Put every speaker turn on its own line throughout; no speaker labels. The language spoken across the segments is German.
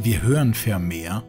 Wir hören Vermeer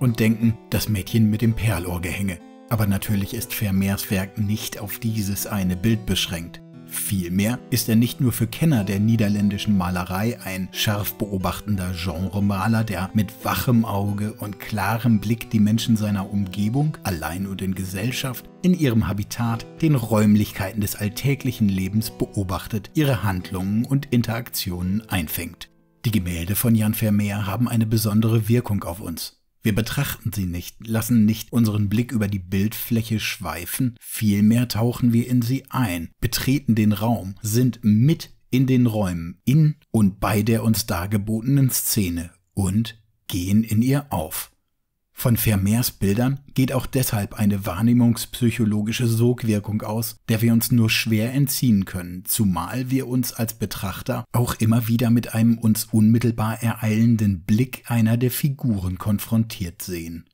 und denken, das Mädchen mit dem Perlohrgehänge. Aber natürlich ist Vermeers Werk nicht auf dieses eine Bild beschränkt. Vielmehr ist er nicht nur für Kenner der niederländischen Malerei ein scharf beobachtender Genremaler, der mit wachem Auge und klarem Blick die Menschen seiner Umgebung, allein und in Gesellschaft, in ihrem Habitat, den Räumlichkeiten des alltäglichen Lebens beobachtet, ihre Handlungen und Interaktionen einfängt. Die Gemälde von Jan Vermeer haben eine besondere Wirkung auf uns. Wir betrachten sie nicht, lassen nicht unseren Blick über die Bildfläche schweifen, vielmehr tauchen wir in sie ein, betreten den Raum, sind mit in den Räumen, in und bei der uns dargebotenen Szene und gehen in ihr auf. Von Vermeers Bildern geht auch deshalb eine wahrnehmungspsychologische Sogwirkung aus, der wir uns nur schwer entziehen können, zumal wir uns als Betrachter auch immer wieder mit einem uns unmittelbar ereilenden Blick einer der Figuren konfrontiert sehen.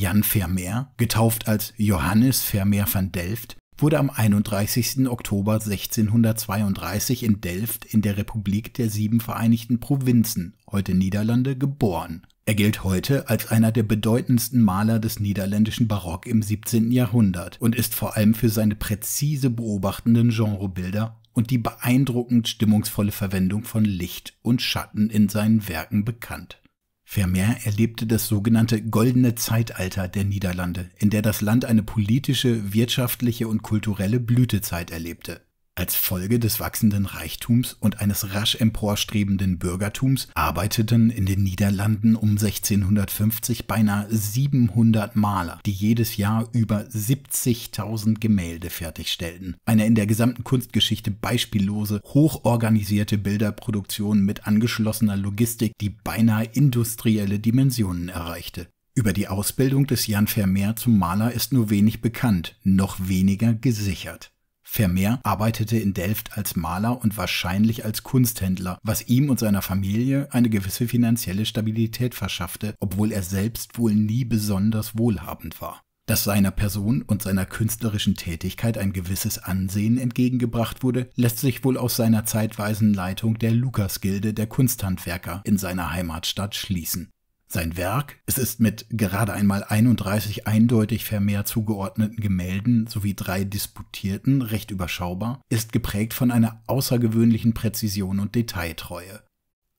Jan Vermeer, getauft als Johannes Vermeer van Delft, wurde am 31. Oktober 1632 in Delft in der Republik der sieben Vereinigten Provinzen, heute Niederlande, geboren. Er gilt heute als einer der bedeutendsten Maler des niederländischen Barock im 17. Jahrhundert und ist vor allem für seine präzise beobachtenden Genrebilder und die beeindruckend stimmungsvolle Verwendung von Licht und Schatten in seinen Werken bekannt. Vermeer erlebte das sogenannte goldene Zeitalter der Niederlande, in der das Land eine politische, wirtschaftliche und kulturelle Blütezeit erlebte als Folge des wachsenden Reichtums und eines rasch emporstrebenden Bürgertums arbeiteten in den Niederlanden um 1650 beinahe 700 Maler, die jedes Jahr über 70.000 Gemälde fertigstellten. Eine in der gesamten Kunstgeschichte beispiellose, hochorganisierte Bilderproduktion mit angeschlossener Logistik, die beinahe industrielle Dimensionen erreichte. Über die Ausbildung des Jan Vermeer zum Maler ist nur wenig bekannt, noch weniger gesichert. Vermeer arbeitete in Delft als Maler und wahrscheinlich als Kunsthändler, was ihm und seiner Familie eine gewisse finanzielle Stabilität verschaffte, obwohl er selbst wohl nie besonders wohlhabend war. Dass seiner Person und seiner künstlerischen Tätigkeit ein gewisses Ansehen entgegengebracht wurde, lässt sich wohl aus seiner zeitweisen Leitung der Lukasgilde der Kunsthandwerker in seiner Heimatstadt schließen sein Werk, es ist mit gerade einmal 31 eindeutig vermehrt zugeordneten Gemälden sowie drei disputierten, recht überschaubar, ist geprägt von einer außergewöhnlichen Präzision und Detailtreue.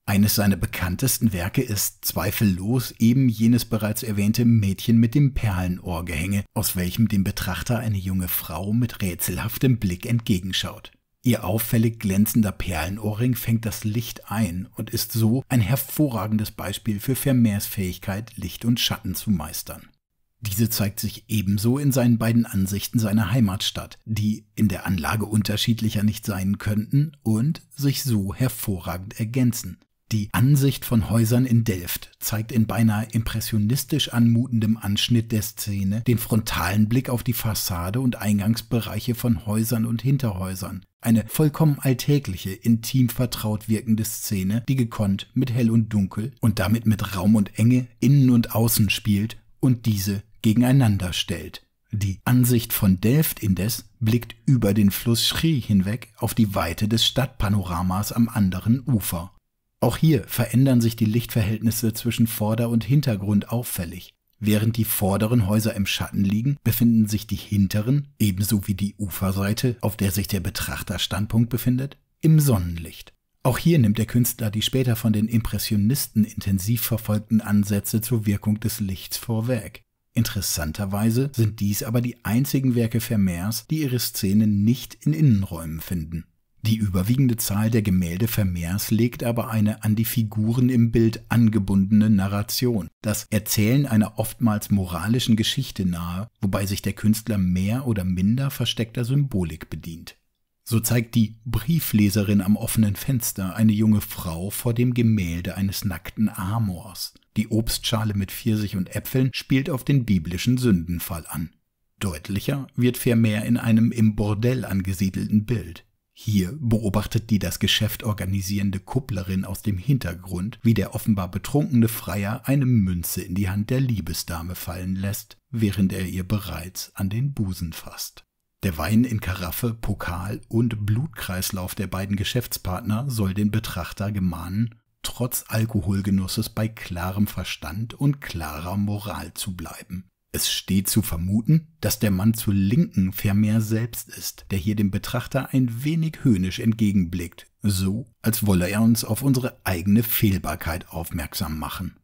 Eines seiner bekanntesten Werke ist zweifellos eben jenes bereits erwähnte Mädchen mit dem Perlenohrgehänge, aus welchem dem Betrachter eine junge Frau mit rätselhaftem Blick entgegenschaut. Ihr auffällig glänzender Perlenohrring fängt das Licht ein und ist so ein hervorragendes Beispiel für Vermeers Fähigkeit, Licht und Schatten zu meistern. Diese zeigt sich ebenso in seinen beiden Ansichten seiner Heimatstadt, die in der Anlage unterschiedlicher nicht sein könnten und sich so hervorragend ergänzen. Die Ansicht von Häusern in Delft zeigt in beinahe impressionistisch anmutendem Anschnitt der Szene den frontalen Blick auf die Fassade und Eingangsbereiche von Häusern und Hinterhäusern. Eine vollkommen alltägliche, intim vertraut wirkende Szene, die gekonnt mit Hell und Dunkel und damit mit Raum und Enge, Innen und Außen spielt und diese gegeneinander stellt. Die Ansicht von Delft indes blickt über den Fluss Schrie hinweg auf die Weite des Stadtpanoramas am anderen Ufer. Auch hier verändern sich die Lichtverhältnisse zwischen Vorder- und Hintergrund auffällig. Während die vorderen Häuser im Schatten liegen, befinden sich die hinteren, ebenso wie die Uferseite, auf der sich der Betrachterstandpunkt befindet, im Sonnenlicht. Auch hier nimmt der Künstler die später von den Impressionisten intensiv verfolgten Ansätze zur Wirkung des Lichts vorweg. Interessanterweise sind dies aber die einzigen Werke Vermeers, die ihre Szenen nicht in Innenräumen finden. Die überwiegende Zahl der Gemälde Vermeers legt aber eine an die Figuren im Bild angebundene Narration, das Erzählen einer oftmals moralischen Geschichte nahe, wobei sich der Künstler mehr oder minder versteckter Symbolik bedient. So zeigt die Briefleserin am offenen Fenster eine junge Frau vor dem Gemälde eines nackten Amors. Die Obstschale mit Pfirsich und Äpfeln spielt auf den biblischen Sündenfall an. Deutlicher wird Vermeer in einem im Bordell angesiedelten Bild. Hier beobachtet die das Geschäft organisierende Kupplerin aus dem Hintergrund, wie der offenbar betrunkene Freier eine Münze in die Hand der Liebesdame fallen lässt, während er ihr bereits an den Busen fasst. Der Wein in Karaffe, Pokal und Blutkreislauf der beiden Geschäftspartner soll den Betrachter gemahnen, trotz Alkoholgenusses bei klarem Verstand und klarer Moral zu bleiben. Es steht zu vermuten, dass der Mann zu Linken Vermeer selbst ist, der hier dem Betrachter ein wenig höhnisch entgegenblickt, so als wolle er uns auf unsere eigene Fehlbarkeit aufmerksam machen.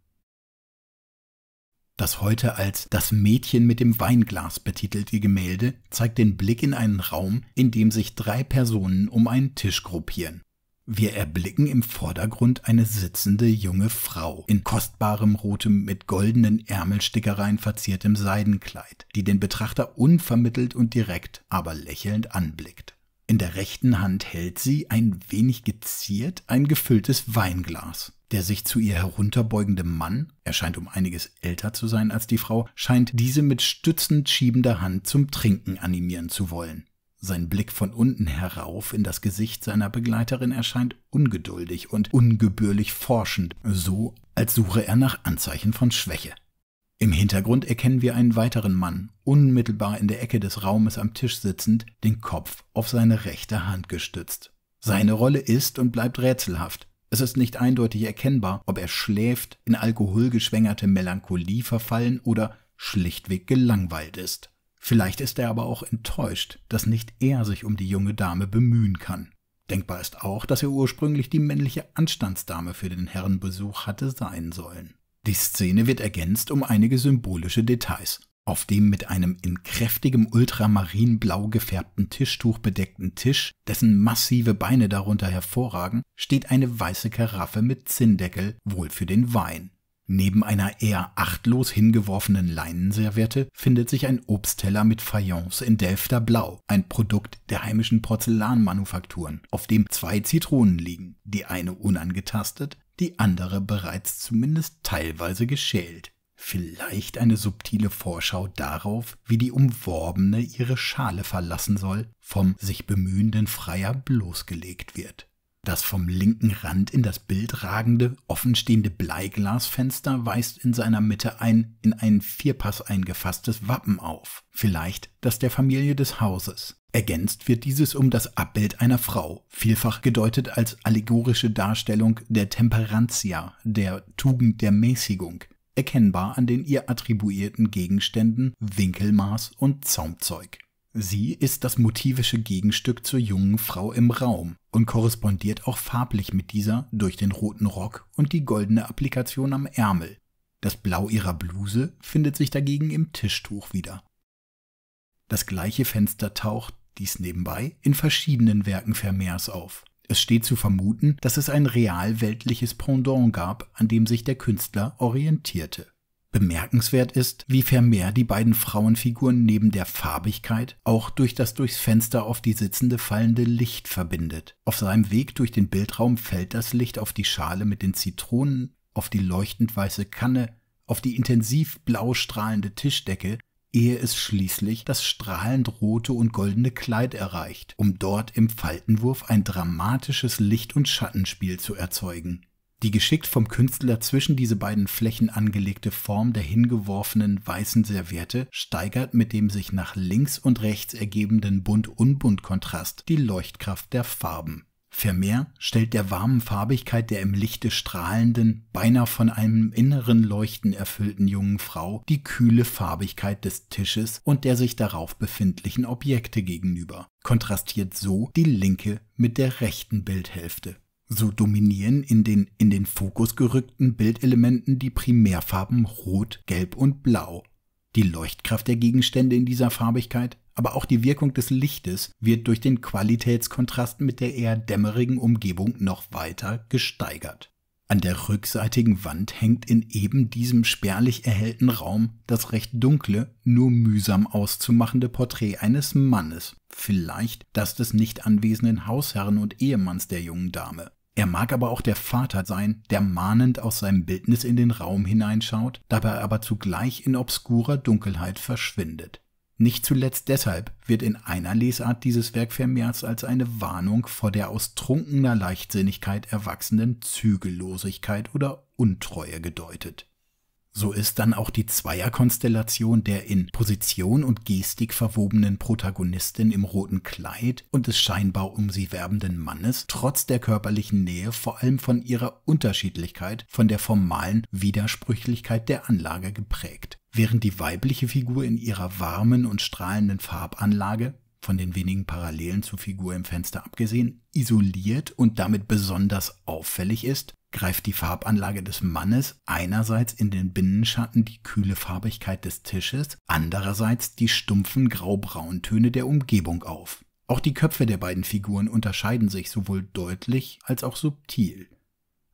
Das heute als Das Mädchen mit dem Weinglas betitelte Gemälde zeigt den Blick in einen Raum, in dem sich drei Personen um einen Tisch gruppieren. Wir erblicken im Vordergrund eine sitzende junge Frau in kostbarem rotem mit goldenen Ärmelstickereien verziertem Seidenkleid, die den Betrachter unvermittelt und direkt, aber lächelnd anblickt. In der rechten Hand hält sie, ein wenig geziert, ein gefülltes Weinglas. Der sich zu ihr herunterbeugende Mann, er scheint um einiges älter zu sein als die Frau, scheint diese mit stützend schiebender Hand zum Trinken animieren zu wollen. Sein Blick von unten herauf in das Gesicht seiner Begleiterin erscheint ungeduldig und ungebührlich forschend, so als suche er nach Anzeichen von Schwäche. Im Hintergrund erkennen wir einen weiteren Mann, unmittelbar in der Ecke des Raumes am Tisch sitzend, den Kopf auf seine rechte Hand gestützt. Seine Rolle ist und bleibt rätselhaft. Es ist nicht eindeutig erkennbar, ob er schläft, in alkoholgeschwängerte Melancholie verfallen oder schlichtweg gelangweilt ist. Vielleicht ist er aber auch enttäuscht, dass nicht er sich um die junge Dame bemühen kann. Denkbar ist auch, dass er ursprünglich die männliche Anstandsdame für den Herrenbesuch hatte sein sollen. Die Szene wird ergänzt um einige symbolische Details. Auf dem mit einem in kräftigem ultramarinblau gefärbten Tischtuch bedeckten Tisch, dessen massive Beine darunter hervorragen, steht eine weiße Karaffe mit Zinndeckel, wohl für den Wein. Neben einer eher achtlos hingeworfenen Leinenserviette findet sich ein Obstteller mit Fayence in Delfter Blau, ein Produkt der heimischen Porzellanmanufakturen, auf dem zwei Zitronen liegen, die eine unangetastet, die andere bereits zumindest teilweise geschält. Vielleicht eine subtile Vorschau darauf, wie die Umworbene ihre Schale verlassen soll, vom sich bemühenden Freier bloßgelegt wird. Das vom linken Rand in das Bild ragende, offenstehende Bleiglasfenster weist in seiner Mitte ein in einen Vierpass eingefasstes Wappen auf, vielleicht das der Familie des Hauses. Ergänzt wird dieses um das Abbild einer Frau, vielfach gedeutet als allegorische Darstellung der Temperantia, der Tugend der Mäßigung, erkennbar an den ihr attribuierten Gegenständen Winkelmaß und Zaumzeug. Sie ist das motivische Gegenstück zur jungen Frau im Raum und korrespondiert auch farblich mit dieser durch den roten Rock und die goldene Applikation am Ärmel. Das Blau ihrer Bluse findet sich dagegen im Tischtuch wieder. Das gleiche Fenster taucht, dies nebenbei, in verschiedenen Werken Vermeers auf. Es steht zu vermuten, dass es ein realweltliches Pendant gab, an dem sich der Künstler orientierte. Bemerkenswert ist, wie vermehr die beiden Frauenfiguren neben der Farbigkeit auch durch das durchs Fenster auf die Sitzende fallende Licht verbindet. Auf seinem Weg durch den Bildraum fällt das Licht auf die Schale mit den Zitronen, auf die leuchtend weiße Kanne, auf die intensiv blau strahlende Tischdecke, ehe es schließlich das strahlend rote und goldene Kleid erreicht, um dort im Faltenwurf ein dramatisches Licht- und Schattenspiel zu erzeugen. Die geschickt vom Künstler zwischen diese beiden Flächen angelegte Form der hingeworfenen weißen Serviette steigert mit dem sich nach links und rechts ergebenden Bunt-Unbunt-Kontrast die Leuchtkraft der Farben. Vermehr stellt der warmen Farbigkeit der im Lichte strahlenden, beinahe von einem inneren Leuchten erfüllten jungen Frau die kühle Farbigkeit des Tisches und der sich darauf befindlichen Objekte gegenüber, kontrastiert so die linke mit der rechten Bildhälfte. So dominieren in den in den Fokus gerückten Bildelementen die Primärfarben Rot, Gelb und Blau. Die Leuchtkraft der Gegenstände in dieser Farbigkeit, aber auch die Wirkung des Lichtes wird durch den Qualitätskontrast mit der eher dämmerigen Umgebung noch weiter gesteigert. An der rückseitigen Wand hängt in eben diesem spärlich erhellten Raum das recht dunkle, nur mühsam auszumachende Porträt eines Mannes, vielleicht das des nicht anwesenden Hausherrn und Ehemanns der jungen Dame. Er mag aber auch der Vater sein, der mahnend aus seinem Bildnis in den Raum hineinschaut, dabei aber zugleich in obskurer Dunkelheit verschwindet. Nicht zuletzt deshalb wird in einer Lesart dieses Werk vermehrt als eine Warnung vor der aus trunkener Leichtsinnigkeit erwachsenen Zügellosigkeit oder Untreue gedeutet. So ist dann auch die Zweierkonstellation der in Position und Gestik verwobenen Protagonistin im roten Kleid und des scheinbar um sie werbenden Mannes trotz der körperlichen Nähe vor allem von ihrer Unterschiedlichkeit, von der formalen Widersprüchlichkeit der Anlage geprägt. Während die weibliche Figur in ihrer warmen und strahlenden Farbanlage von den wenigen Parallelen zur Figur im Fenster abgesehen, isoliert und damit besonders auffällig ist, greift die Farbanlage des Mannes einerseits in den Binnenschatten die kühle Farbigkeit des Tisches, andererseits die stumpfen Graubrauntöne der Umgebung auf. Auch die Köpfe der beiden Figuren unterscheiden sich sowohl deutlich als auch subtil.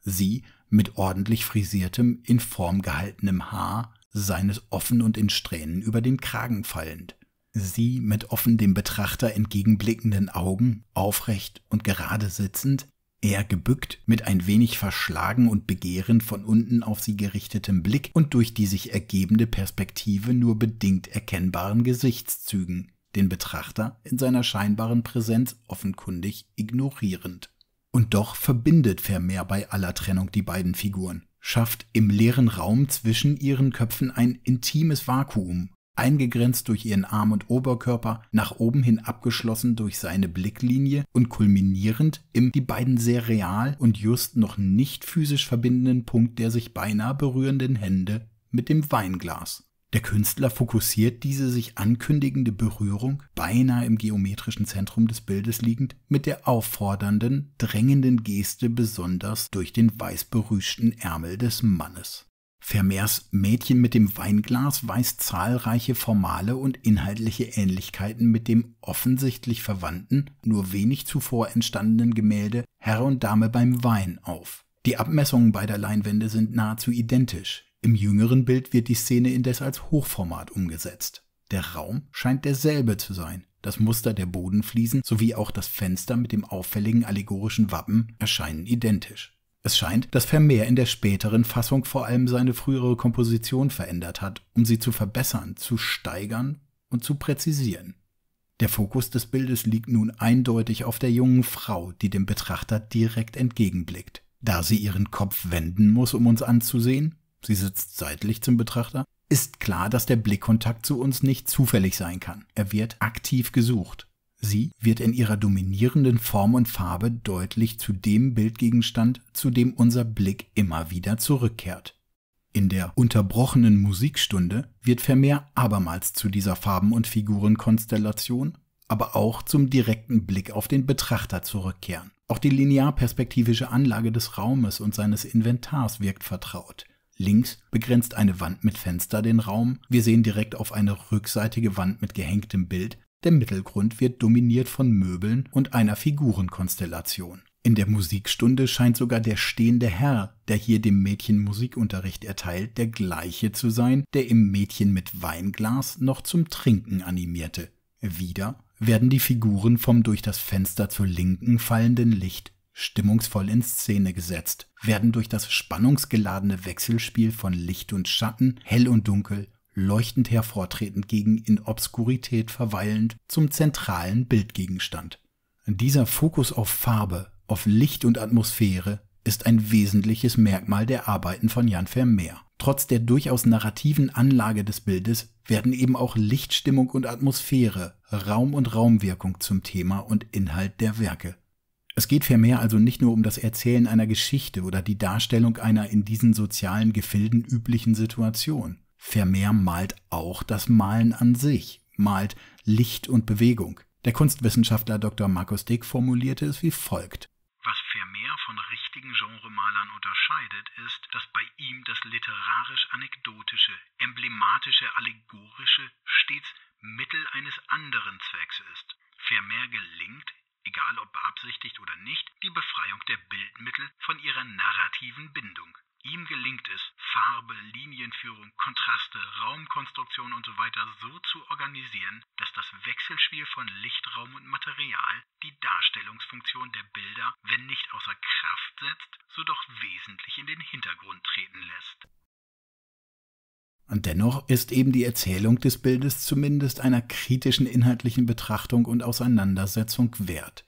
Sie mit ordentlich frisiertem, in Form gehaltenem Haar, seines offen und in Strähnen über den Kragen fallend. Sie mit offen dem Betrachter entgegenblickenden Augen, aufrecht und gerade sitzend, er gebückt, mit ein wenig verschlagen und begehren von unten auf sie gerichtetem Blick und durch die sich ergebende Perspektive nur bedingt erkennbaren Gesichtszügen, den Betrachter in seiner scheinbaren Präsenz offenkundig ignorierend. Und doch verbindet Vermeer bei aller Trennung die beiden Figuren, schafft im leeren Raum zwischen ihren Köpfen ein intimes Vakuum, eingegrenzt durch ihren Arm- und Oberkörper, nach oben hin abgeschlossen durch seine Blicklinie und kulminierend im die beiden sehr real und just noch nicht physisch verbindenden Punkt der sich beinahe berührenden Hände mit dem Weinglas. Der Künstler fokussiert diese sich ankündigende Berührung, beinahe im geometrischen Zentrum des Bildes liegend, mit der auffordernden, drängenden Geste besonders durch den weißberüschten Ärmel des Mannes. Vermeers Mädchen mit dem Weinglas weist zahlreiche formale und inhaltliche Ähnlichkeiten mit dem offensichtlich verwandten, nur wenig zuvor entstandenen Gemälde Herr und Dame beim Wein auf. Die Abmessungen beider Leinwände sind nahezu identisch. Im jüngeren Bild wird die Szene indes als Hochformat umgesetzt. Der Raum scheint derselbe zu sein. Das Muster der Bodenfliesen sowie auch das Fenster mit dem auffälligen allegorischen Wappen erscheinen identisch. Es scheint, dass Vermeer in der späteren Fassung vor allem seine frühere Komposition verändert hat, um sie zu verbessern, zu steigern und zu präzisieren. Der Fokus des Bildes liegt nun eindeutig auf der jungen Frau, die dem Betrachter direkt entgegenblickt. Da sie ihren Kopf wenden muss, um uns anzusehen, sie sitzt seitlich zum Betrachter, ist klar, dass der Blickkontakt zu uns nicht zufällig sein kann. Er wird aktiv gesucht. Sie wird in ihrer dominierenden Form und Farbe deutlich zu dem Bildgegenstand, zu dem unser Blick immer wieder zurückkehrt. In der unterbrochenen Musikstunde wird Vermeer abermals zu dieser Farben- und Figurenkonstellation, aber auch zum direkten Blick auf den Betrachter zurückkehren. Auch die linearperspektivische Anlage des Raumes und seines Inventars wirkt vertraut. Links begrenzt eine Wand mit Fenster den Raum. Wir sehen direkt auf eine rückseitige Wand mit gehängtem Bild, der Mittelgrund wird dominiert von Möbeln und einer Figurenkonstellation. In der Musikstunde scheint sogar der stehende Herr, der hier dem Mädchen Musikunterricht erteilt, der gleiche zu sein, der im Mädchen mit Weinglas noch zum Trinken animierte. Wieder werden die Figuren vom durch das Fenster zur Linken fallenden Licht stimmungsvoll in Szene gesetzt, werden durch das spannungsgeladene Wechselspiel von Licht und Schatten, hell und dunkel, leuchtend hervortretend gegen in Obskurität verweilend zum zentralen Bildgegenstand. Dieser Fokus auf Farbe, auf Licht und Atmosphäre ist ein wesentliches Merkmal der Arbeiten von Jan Vermeer. Trotz der durchaus narrativen Anlage des Bildes werden eben auch Lichtstimmung und Atmosphäre, Raum und Raumwirkung zum Thema und Inhalt der Werke. Es geht Vermeer also nicht nur um das Erzählen einer Geschichte oder die Darstellung einer in diesen sozialen Gefilden üblichen Situation. Vermeer malt auch das Malen an sich, malt Licht und Bewegung. Der Kunstwissenschaftler Dr. Markus Dick formulierte es wie folgt. Was Vermeer von richtigen Genremalern unterscheidet, ist, dass bei ihm das literarisch-anekdotische, emblematische, allegorische, Bilder, wenn nicht außer Kraft setzt, so doch wesentlich in den Hintergrund treten lässt. Und dennoch ist eben die Erzählung des Bildes zumindest einer kritischen inhaltlichen Betrachtung und Auseinandersetzung wert.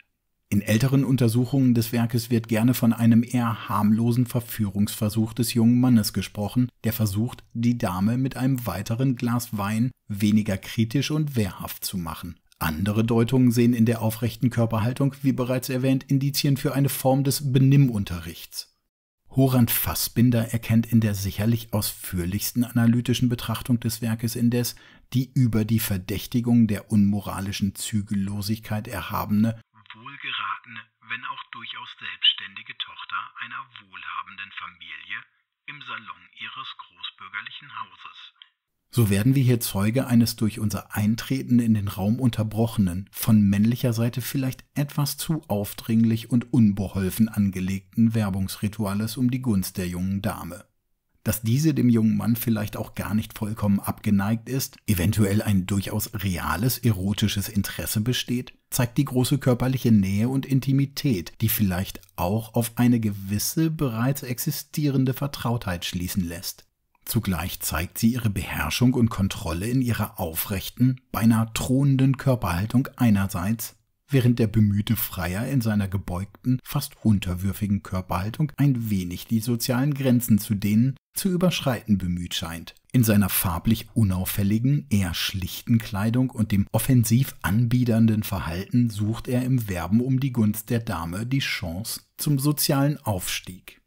In älteren Untersuchungen des Werkes wird gerne von einem eher harmlosen Verführungsversuch des jungen Mannes gesprochen, der versucht, die Dame mit einem weiteren Glas Wein weniger kritisch und wehrhaft zu machen. Andere Deutungen sehen in der aufrechten Körperhaltung, wie bereits erwähnt, Indizien für eine Form des Benimmunterrichts. Horand Fassbinder erkennt in der sicherlich ausführlichsten analytischen Betrachtung des Werkes indes die über die Verdächtigung der unmoralischen Zügellosigkeit erhabene, wohlgeratene, wenn auch durchaus selbstständige Tochter einer wohlhabenden Familie im Salon ihres großbürgerlichen Hauses so werden wir hier Zeuge eines durch unser Eintreten in den Raum unterbrochenen, von männlicher Seite vielleicht etwas zu aufdringlich und unbeholfen angelegten Werbungsrituales um die Gunst der jungen Dame. Dass diese dem jungen Mann vielleicht auch gar nicht vollkommen abgeneigt ist, eventuell ein durchaus reales erotisches Interesse besteht, zeigt die große körperliche Nähe und Intimität, die vielleicht auch auf eine gewisse bereits existierende Vertrautheit schließen lässt. Zugleich zeigt sie ihre Beherrschung und Kontrolle in ihrer aufrechten, beinahe thronenden Körperhaltung einerseits, während der bemühte Freier in seiner gebeugten, fast unterwürfigen Körperhaltung ein wenig die sozialen Grenzen zu denen zu überschreiten bemüht scheint. In seiner farblich unauffälligen, eher schlichten Kleidung und dem offensiv anbiedernden Verhalten sucht er im Werben um die Gunst der Dame die Chance zum sozialen Aufstieg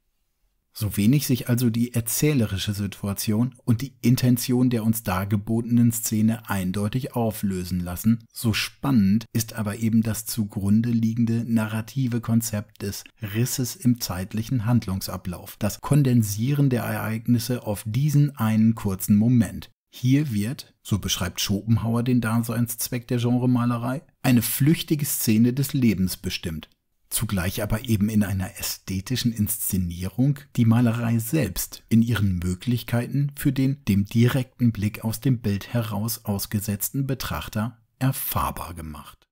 so wenig sich also die erzählerische Situation und die Intention der uns dargebotenen Szene eindeutig auflösen lassen, so spannend ist aber eben das zugrunde liegende narrative Konzept des Risses im zeitlichen Handlungsablauf, das Kondensieren der Ereignisse auf diesen einen kurzen Moment. Hier wird, so beschreibt Schopenhauer den Daseinszweck der Genremalerei, eine flüchtige Szene des Lebens bestimmt, zugleich aber eben in einer ästhetischen Inszenierung die Malerei selbst in ihren Möglichkeiten für den dem direkten Blick aus dem Bild heraus ausgesetzten Betrachter erfahrbar gemacht.